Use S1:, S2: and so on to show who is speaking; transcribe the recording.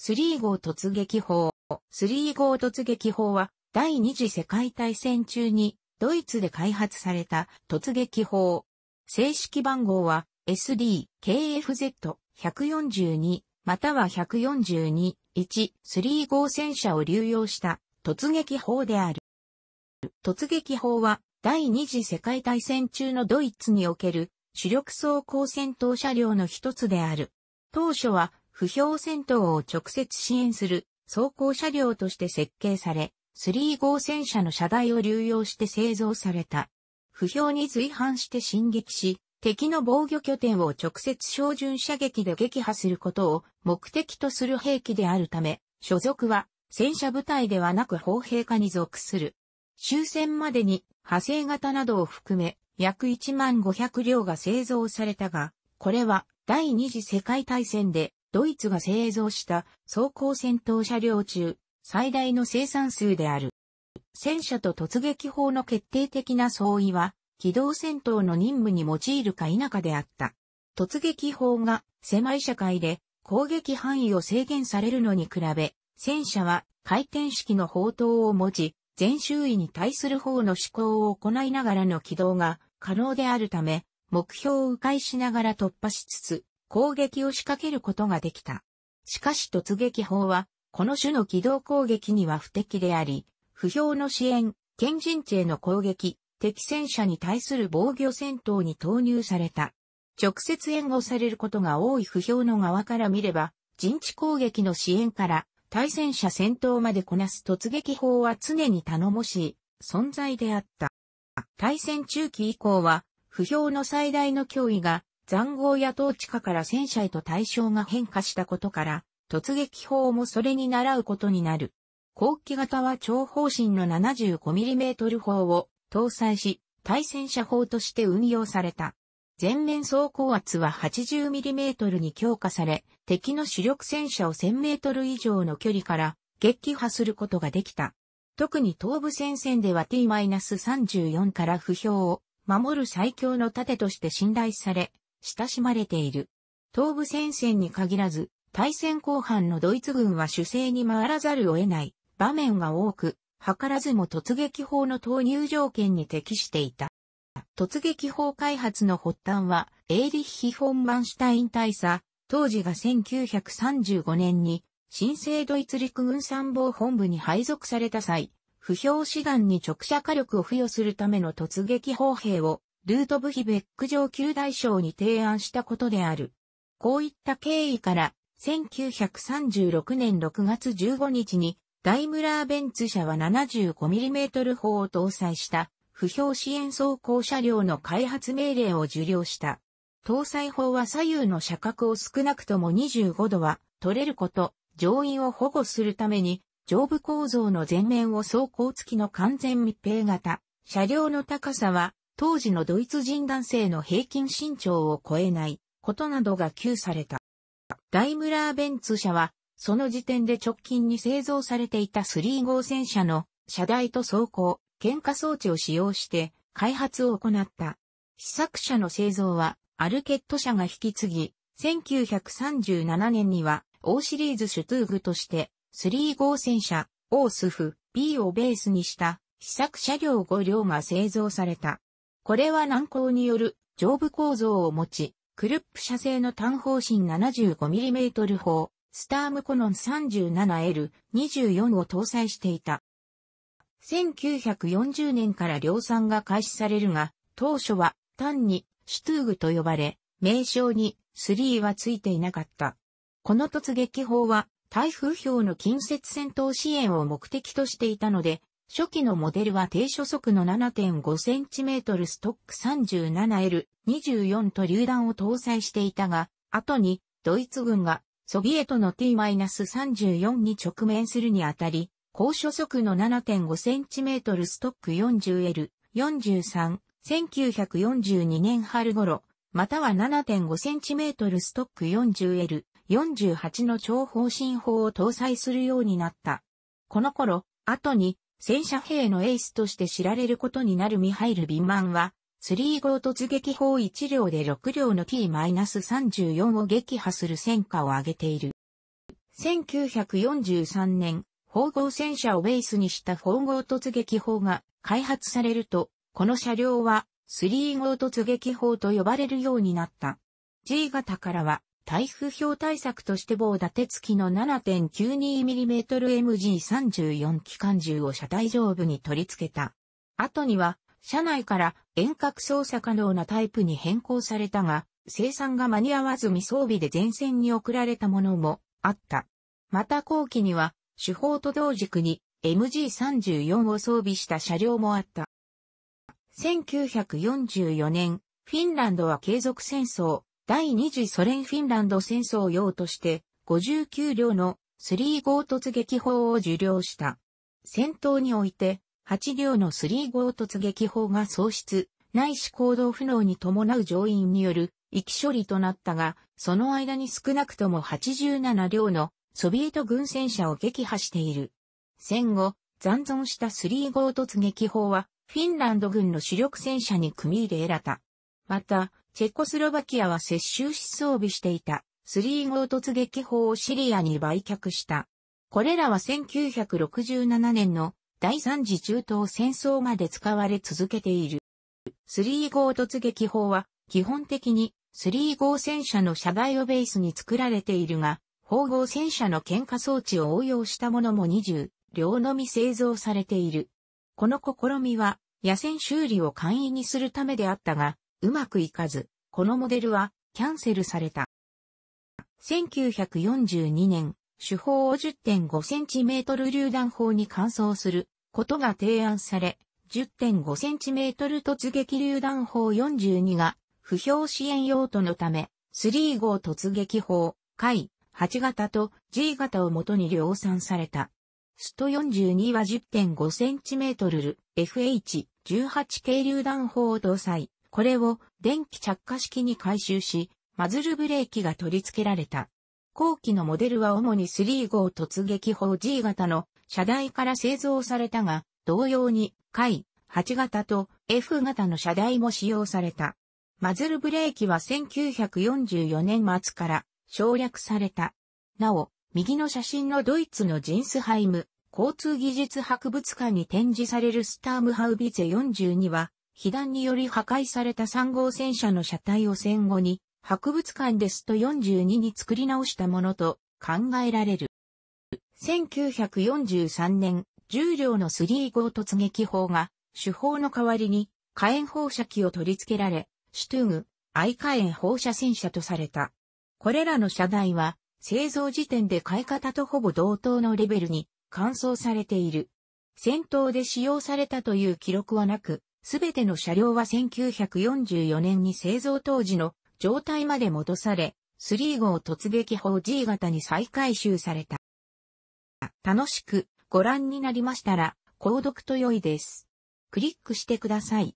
S1: 3号突撃砲。3号突撃砲は、第二次世界大戦中に、ドイツで開発された突撃砲。正式番号は、SD、KFZ、142、または142、1、3号戦車を流用した突撃砲である。突撃砲は、第二次世界大戦中のドイツにおける主力装甲戦闘車両の一つである。当初は不評戦闘を直接支援する装甲車両として設計され、3号戦車の車台を流用して製造された。不評に随伴して進撃し、敵の防御拠点を直接照準射撃で撃破することを目的とする兵器であるため、所属は戦車部隊ではなく砲兵化に属する。終戦までに派生型などを含め約1万500両が製造されたが、これは第二次世界大戦でドイツが製造した装甲戦闘車両中、最大の生産数である。戦車と突撃砲の決定的な相違は、機動戦闘の任務に用いるか否かであった。突撃砲が狭い社会で攻撃範囲を制限されるのに比べ、戦車は回転式の砲塔を持ち、全周囲に対する方の思考を行いながらの軌道が可能であるため、目標を迂回しながら突破しつつ、攻撃を仕掛けることができた。しかし突撃砲は、この種の機動攻撃には不適であり、不評の支援、県人地への攻撃、敵戦車に対する防御戦闘に投入された。直接援護されることが多い不評の側から見れば、陣地攻撃の支援から対戦車戦闘までこなす突撃砲は常に頼もしい存在であった。対戦中期以降は、不評の最大の脅威が残豪や統治下から戦車へと対象が変化したことから、突撃砲もそれに倣うことになる。後期型は長方針の 75mm 砲を搭載し、対戦車砲として運用された。全面走行圧は 80mm に強化され、敵の主力戦車を 1000m 以上の距離から撃破することができた。特に東部戦線では T-34 から不評を守る最強の盾として信頼され、親しまれている。東部戦線に限らず、対戦後半のドイツ軍は主勢に回らざるを得ない場面が多く、図らずも突撃砲の投入条件に適していた。突撃砲開発の発端は、エーリッヒ・フォン・マンシュタイン大佐、当時が1935年に、新生ドイツ陸軍参謀本部に配属された際、不評志願に直射火力を付与するための突撃砲兵をルートブヒベック上級大将に提案したことである。こういった経緯から、1936年6月15日に、ダイムラーベンツ社は 75mm 砲を搭載した不評支援走行車両の開発命令を受領した。搭載砲は左右の車角を少なくとも25度は取れること、乗員を保護するために、上部構造の前面を走行付きの完全密閉型。車両の高さは当時のドイツ人男性の平均身長を超えないことなどが急された。ダイムラーベンツ社は、その時点で直近に製造されていた3号戦車の車台と走行、喧嘩装置を使用して開発を行った。試作車の製造はアルケット社が引き継ぎ、1937年には O シリーズシュトゥーグとして3号戦車 O スフ B をベースにした試作車両5両が製造された。これは軟航による上部構造を持ち、クルップ社製の単方針 75mm 砲、スタームコノン 37L24 を搭載していた。1940年から量産が開始されるが、当初は単にシュトゥーグと呼ばれ、名称に3はついていなかった。この突撃砲は台風表の近接戦闘支援を目的としていたので、初期のモデルは低初速の 7.5cm ストック 37L24 と榴弾を搭載していたが、後にドイツ軍がソビエトの T-34 に直面するにあたり、高初速の 7.5cm ストック 40L43、1942年春頃、または 7.5cm ストック 40L48 の超方針砲を搭載するようになった。この頃、後に戦車兵のエースとして知られることになるミハイル・ビンマンは、3号突撃砲1両で6両の T-34 を撃破する戦果を上げている。1943年、砲合戦車をベースにした砲合突撃砲が開発されると、この車両は3号突撃砲と呼ばれるようになった。G 型からは台風表対策として棒立て付きの 7.92mmMG34 機関銃を車体上部に取り付けた。後には、車内から遠隔操作可能なタイプに変更されたが、生産が間に合わず未装備で前線に送られたものもあった。また後期には、手法と同軸に MG34 を装備した車両もあった。1944年、フィンランドは継続戦争、第二次ソ連フィンランド戦争用として、59両の3号突撃砲を受領した。戦闘において、8両の3号突撃砲が喪失、ないし行動不能に伴う乗員による、遺棄処理となったが、その間に少なくとも87両のソビエト軍戦車を撃破している。戦後、残存した3号突撃砲は、フィンランド軍の主力戦車に組み入れられた。また、チェコスロバキアは接収し装備していた、スリー号突撃砲をシリアに売却した。これらは1967年の第三次中東戦争まで使われ続けている。スリー号突撃砲は基本的にスリー号戦車の車台をベースに作られているが、砲号戦車の喧嘩装置を応用したものも20両のみ製造されている。この試みは野戦修理を簡易にするためであったが、うまくいかず、このモデルはキャンセルされた。1942年、手法を 10.5cm 榴弾砲に換装することが提案され、10.5cm 突撃榴弾砲42が不評支援用途のため、3号突撃砲、回、8型と G 型を元に量産された。スト42は 10.5cm ル FH18 系榴弾砲を搭載。これを電気着火式に回収し、マズルブレーキが取り付けられた。後期のモデルは主に3号突撃砲 G 型の車台から製造されたが、同様に、回、8型と F 型の車台も使用された。マズルブレーキは1944年末から省略された。なお、右の写真のドイツのジンスハイム交通技術博物館に展示されるスタームハウビゼ42は被弾により破壊された3号戦車の車体を戦後に、博物館ですと42に作り直したものと考えられる。1943年、重量の3号突撃砲が、主砲の代わりに火炎放射器を取り付けられ、シュトゥーグ、愛火炎放射戦車とされた。これらの車台は、製造時点で買い方とほぼ同等のレベルに換装されている。戦闘で使用されたという記録はなく、すべての車両は1944年に製造当時の状態まで戻され、3号突撃砲 G 型に再回収された。楽しくご覧になりましたら、購読と良いです。クリックしてください。